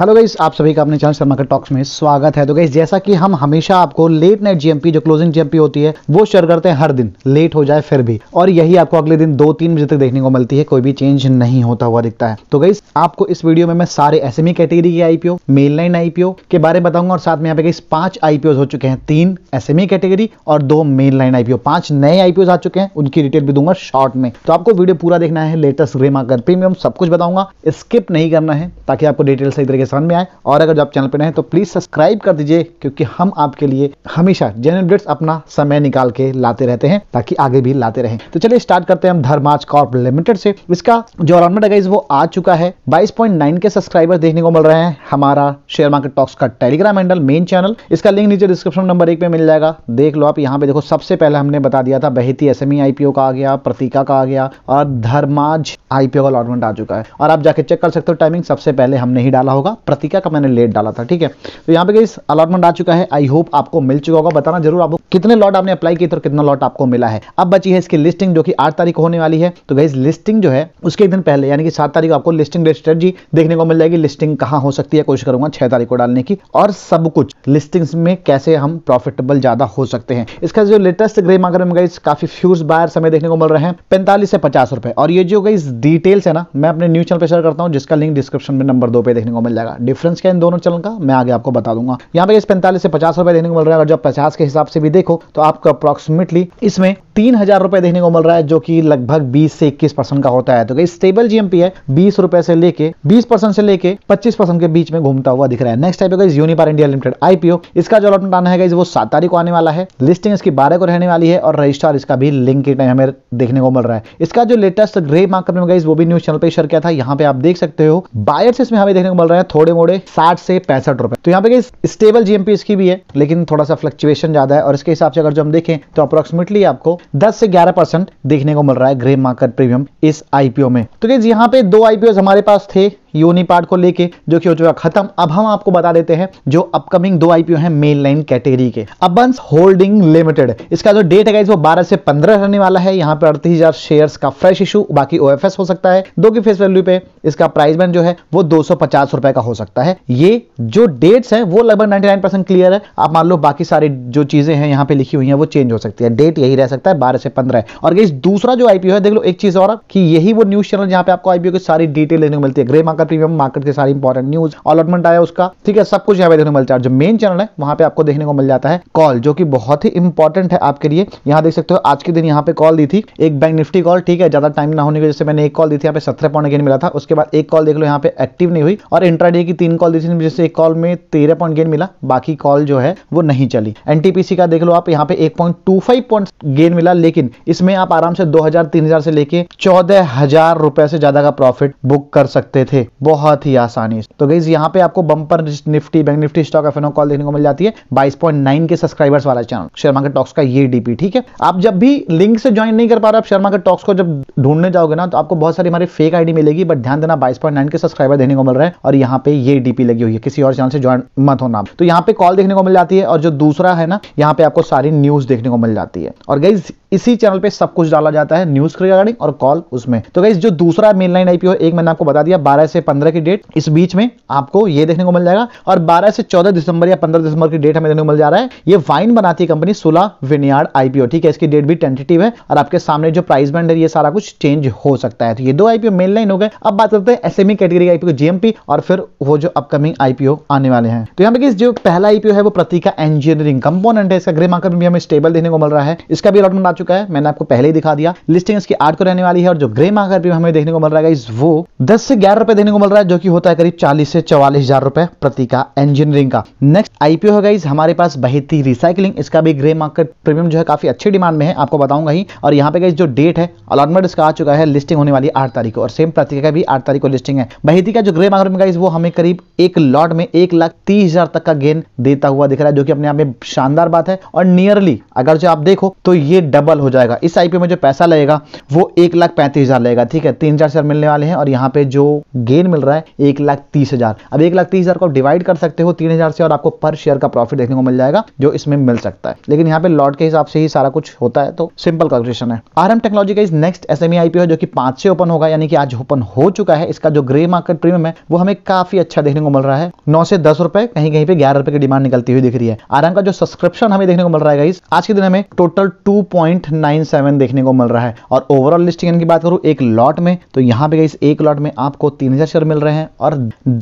hello guys आप सभी का अपने चैनल शर्मा के टॉक्स में स्वागत है तो गाइस जैसा कि हम हमेशा आपको लेट नाइट जीएमपी जो क्लोजिंग जीएमपी होती है वो शेयर करते हैं हर दिन लेट हो जाए फिर भी और यही आपको अगले दिन दो तीन बजे तक देखने को मिलती है कोई भी चेंज नहीं होता हुआ दिखता है तो गाइस आपको इस वीडियो में मैं सारे एस कैटेगरी e के आईपीओ मेल लाइन आईपीओ के बारे में बताऊंगा और साथ में यहाँ पे गाइस पांच आईपीओ हो चुके हैं तीन एस कैटेगरी e और दो मेन लाइन आईपीओ पांच नए आईपीओ आ चुके हैं उनकी डिटेल भी दूंगा शॉर्ट में तो आपको वीडियो पूरा देखना है लेटेस्ट रेमा कर प्रीमियम सब कुछ बताऊंगा स्किप नहीं करना है ताकि आपको डिटेल सही तरीके समझ में आए और अगर आप चैनल पर नए तो प्लीज़ सब्सक्राइब कर दीजिए क्योंकि हम आपके लिए हमेशा जेनरल अपडेट्स अपना समय निकाल के लाते रहते हैं ताकि आगे भी लाते रहें तो चलिए स्टार्ट करते हैं हम धर्माज कॉर्प लिमिटेड से इसका जो अलाउंट है वो आ चुका है 22.9 के सब्सक्राइबर देखने को मिल रहे हैं हमारा शेयर मार्केट टॉक्स का टेलीग्राम हैंडल मेन चैनल इसका लिंक नीचे डिस्क्रिप्शन नंबर एक पे मिल जाएगा देख लो आप यहाँ पे देखो सबसे पहले हमने बता दिया था बहती एस एम आईपीओ का आ गया प्रतीका का आ गया और धर्माज आईपीओ का अलॉटमेंट आ चुका है और आप जाके चेक कर सकते हो टाइमिंग सबसे पहले हमने ही डाला होगा प्रतिका का मैंने लेट डाला था ठीक है तो यहाँ पे गई अलॉटमेंट आ चुका है आई होप आपको मिल चुका होगा बताना जरूर आपको कितने लॉट आपने अप्लाई किए थे और कितना लॉट आपको मिला है अब बची है इसकी लिस्टिंग जो कि आठ तारीख को होने वाली है तो गई लिस्टिंग जो है उसके एक दिन पहले यानी कि सात तारीख आपको लिस्टिंग स्ट्रेटी देखने को मिल जाएगी लिस्टिंग कहाँ हो सकती है कोशिश करूंगा छह तारीख को डालने की और सब कुछ लिस्टिंग में कैसे हम प्रॉफिटेबल ज्यादा हो सकते हैं इसका जो लेटेस्ट ग्रे मार्केट में गई काफी फ्यूज बायर समय देखने को मिल रहे हैं पैंतालीस से पचास रुपए और ये जो गई डिटेल्स है ना मैं अपने न्यूज चैनल पर शेयर करता हूँ जिसका लिंक डिस्क्रिप्शन में नंबर दो पे देखने को मिल जाएगा डिफरेंस क्या इन दोनों चलन का मैं आगे आपको बता दूंगा यहाँ पे इस पैंतालीस से पचास रुपए देने को मिल रहा है अगर जब पचास के हिसाब से भी देखो तो आपको अप्रोक्सीमेटली इसमें तीन हजार रुपए देखने को मिल रहा है जो कि लगभग 20 से 21 परसेंट का होता है तो स्टेबल जीएमपी है बीस रुपए से लेके 20 परसेंट से लेके 25 परसेंट के बीच में घूमता हुआ दिख रहा है next type Unipar India limited IPO इसका जो अलॉटमेंट आना है वो सात तारीख को आने वाला है लिस्टिंग इसकी बारह को रहने वाली है और रजिस्टर इसका भी लिंक हमें देखने को मिल रहा है इसका जो लेटेस्ट ग्रे मार्केट में गई वो भी न्यूज चैनल पर शेयर किया था यहाँ पे आप देख सकते हो बायर्स इसमें हमें देखने को मिल रहा है थोड़े मोड़े साठ से पैंसठ रुपए तो यहाँ पे स्टेबल जीएमपी इसकी भी है लेकिन थोड़ा सा फ्लक्चुएशन ज्यादा है और इसके हिसाब से अगर जो हम देखें तो अप्रोक्सिमेटली आपको 10 से 11 परसेंट देखने को मिल रहा है ग्रे मार्केट प्रीमियम इस आईपीओ में तो यहाँ पे दो आईपीओ हमारे पास थे योनी पार्ट को लेके जो कि हो चुका खत्म अब हम आपको बता देते हैं जो अपकमिंग दो आईपीओ हैं मेन लाइन कैटेगरी के अबंस होल्डिंग लिमिटेड इसका जो डेट है वो 12 से 15 रहने वाला है यहाँ पे अड़तीस हजार शेयर का फ्रेश इशू बाकी ओएफएस हो सकता है दो की फेस वैल्यू पे इसका प्राइस बैंड जो है वो दो रुपए का हो सकता है ये जो डेट्स है वो लगभग नाइनटी क्लियर है आप मान लो बाकी सारी जो चीजें हैं यहाँ पे लिखी हुई है वो चेंज हो सकती है डेट यही रह सकता है बारह से पंद्रह और दूसरा जो आईपीओ है देख लो एक चीज और कि यही वो न्यूज चैनल जहाँ पे आपको आईपीओ की सारी डिटेल लेने को मिलती है ग्रे मार्क का प्रीमियम मार्केट से सारी इंपॉर्टेंट न्यूज अलॉटमेंट आया उसका ठीक है सब कुछ यहाँ पे देखने को मिल जो मेन चैनल है वहां पे आपको देखने को मिल जाता है कॉल जो कि बहुत ही इंपॉर्टेंट है आपके लिए यहाँ देख सकते हो आज के दिन यहाँ पे कॉल दी थी एक बैंक निफ्टी कॉल ठीक है ज्यादा टाइम ना होने की वजह से मैंने एक कॉल दी थी यहाँ पे सत्रह पॉइंट गेन मिला था उसके बाद एक कॉल देख लो यहाँ पे एक्टिव नहीं हुई और इंट्राडे की तीन कॉल दी थी जिससे एक कॉल में तेरह पॉइंट गेन मिला बाकी कॉल जो है वो नहीं चली एनटीपीसी का देख लो आप यहाँ पे एक point two five point gain मिला लेकिन इसमें आप आराम से दो हजार तीन हजार से लेके चौदह हजार रुपए से ज्यादा का प्रॉफिट बुक कर सकते थे बहुत ही आसानी तो गई यहाँ पे आपको bumper Nifty bank Nifty stock F call देखने को मिल जाती है बाईस के सब्सक्राइबर्स वाला चैनल शेयर मार्केट टॉक्स का ये डीपी ठीक है आप जब भी लिंक से ज्वाइन नहीं कर पा रहे आप शेयर मार्केट टॉक्स को जब ढूंढने जाओगे ना तो आपको बहुत सारी हमारी फेक आईडी मिलेगी बट ध्यान देना बाईस के सब्सक्राइबर देने को मिल रहा है और यहाँ पे ये डीपी लगी हुई है किसी और चैनल से ज्वाइन मत होना तो यहाँ पे कॉल देखने को मिल जाती है और जो दूसरा है ना यहाँ पे आपको सारी न्यूज देखने को मिल जाती है और गई इसी चैनल पे सब कुछ डाला जाता है न्यूज के रिगार्डिंग और कॉल उसमें तो गई जो दूसरा मेन लाइन आईपीओ एक मैंने आपको बता दिया बारह से से पंद्रह की डेट इस बीच में आपको ये देखने को मिल जाएगा और बारह से चौदह दिसंबर या पंद्रह दिसंबर की डेट हमें देखने को मिल जा रहा है ये वाइन बनाती है कंपनी सुला विनियार्ड आईपीओ ठीक है इसकी डेट भी टेंटेटिव है और आपके सामने जो प्राइस बैंड है ये सारा कुछ चेंज हो सकता है तो ये दो आईपीओ मेन लाइन हो गए अब बात करते हैं एसएमई कैटेगरी का आईपीओ जीएमपी और फिर वो जो अपकमिंग आईपीओ आने वाले हैं तो यहाँ पे जो पहला आईपीओ है वो प्रतीका इंजीनियरिंग कंपोनेंट है इसका ग्रे मार्केट में भी हमें स्टेबल देखने को मिल रहा है इसका भी अलॉटमेंट आ चुका है मैंने आपको पहले ही दिखा दिया लिस्टिंग इसकी आठ को रहने वाली है और जो ग्रे मार्केट में हमें देखने को मिल रहा है वो दस से ग्यारह रुपए देने देखने को मिल रहा है जो कि होता है करीब 40 से चौवालीस हजार रुपए प्रति का इंजीनियरिंग का नेक्स्ट आईपीओ है गाइज हमारे पास बहती रिसाइकलिंग इसका भी ग्रे मार्केट प्रीमियम जो है काफी अच्छी डिमांड में है आपको बताऊंगा ही और यहाँ पे गई जो डेट है अलॉटमेंट इसका आ चुका है लिस्टिंग होने वाली आठ तारीख को और सेम प्रतीका का भी आठ तारीख को लिस्टिंग है बहती का जो ग्रे मार्केट में गाइज वो हमें करीब एक लॉट में एक लाख तीस हजार तक का गेन देता हुआ दिख रहा है जो कि अपने आप में शानदार बात है और नियरली अगर जो आप देखो तो ये डबल हो जाएगा इस आईपीओ में जो पैसा लगेगा वो एक लाख पैंतीस हजार लगेगा ठीक है तीन चार मिलने वाले हैं और यहाँ पे जो गेन गेन मिल रहा है एक लाख तीस हजार अब एक लाख तीस हजार को आप डिवाइड कर सकते हो तीन हजार से और आपको पर शेयर का प्रॉफिट देखने को मिल जाएगा जो इसमें मिल सकता है लेकिन यहाँ पे लॉट के हिसाब से ही सारा कुछ होता है तो सिंपल कैलकुलेशन है आर टेक्नोलॉजी का इस नेक्स्ट एस एम आईपीओ जो कि पांच से ओपन होगा यानी कि आज ओपन हो चुका है इसका जो ग्रे मार्केट प्रीमियम है वो हमें काफी अच्छा देखने को मिल रहा है नौ से दस रुपए कहीं कहीं पे ग्यारह रुपए की डिमांड निकलती हुई दिख रही है आराम का जो सब्सक्रिप्शन हमें देखने को मिल रहा है आज के दिन हमें टोटल टू देखने को मिल रहा है और ओवरऑल लिस्टिंग की बात करूं एक लॉट में तो यहां पे गई एक लॉट में आपको तीन शेयर मिल रहे हैं और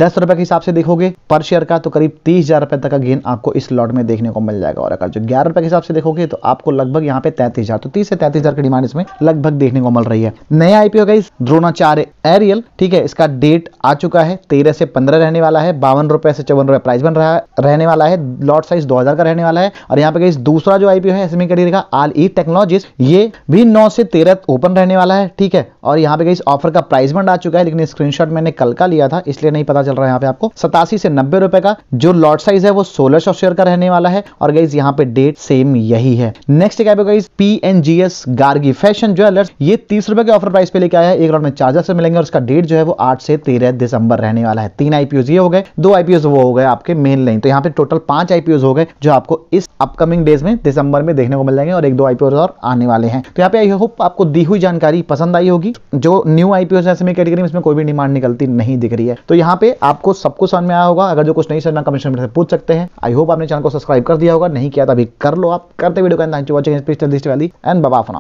दस रुपए के हिसाब से देखोगे पर शेयर का तो करीब तीस हजार रुपए तक का गेन आपको इस लॉट में देखने को मिल जाएगा और अगर जो ग्यारह रुपए के हिसाब से देखोगे तो आपको लगभग यहाँ पे तैतीस हजार तो तीस से तैतीस हजार की डिमांड इसमें लगभग देखने को मिल रही है नया आईपीओ का द्रोणाचार्य एरियल ठीक है इसका डेट आ चुका है तेरह से पंद्रह रहने वाला है बावन रुपए से चौवन रुपए प्राइस बन रहा रहने वाला है लॉट साइज दो का रहने वाला है और यहाँ पे गई दूसरा जो आईपीओ है इसमें करिए आल ई टेक्नोलॉजी ये भी नौ से तेरह ओपन रहने वाला है ठीक है और यहाँ पे गई ऑफर का प्राइस बंड आ चुका है लेकिन स्क्रीनशॉट मैंने हमने कल का लिया था इसलिए नहीं पता चल रहा है यहाँ पे आपको सतासी से नब्बे रुपए का जो लॉट साइज है वो सोलह सौ शेयर का रहने वाला है और गाइज यहाँ पे डेट सेम यही है नेक्स्ट क्या guys P N G S Gargi fashion jewellers ये तीस रुपए के ऑफर प्राइस पे लेके आया है एक राउंड में चार्जर से मिलेंगे और उसका डेट जो है वो आठ से तेरह दिसंबर रहने वाला है तीन आईपीओ ये हो गए दो आईपीओ वो हो गए आपके मेन लाइन तो यहाँ पे टोटल पांच आईपीओ हो गए जो आपको इस अपकमिंग डेज में दिसंबर में देखने को मिल जाएंगे और एक दो आईपीओ और आने वाले हैं तो यहाँ पे आई होप आपको दी हुई जानकारी पसंद आई होगी जो न्यू आईपीओ जैसे कैटेगरी में इसमें कोई भी डिमांड निकलती गलती नहीं दिख रही है तो यहाँ पे आपको सब कुछ समझ में आया होगा अगर जो कुछ नहीं समझना कमेंट कमिश्नर से पूछ सकते हैं आई होप आपने चैनल को सब्सक्राइब कर दिया होगा नहीं किया था तो अभी कर लो आप करते वीडियो का एंड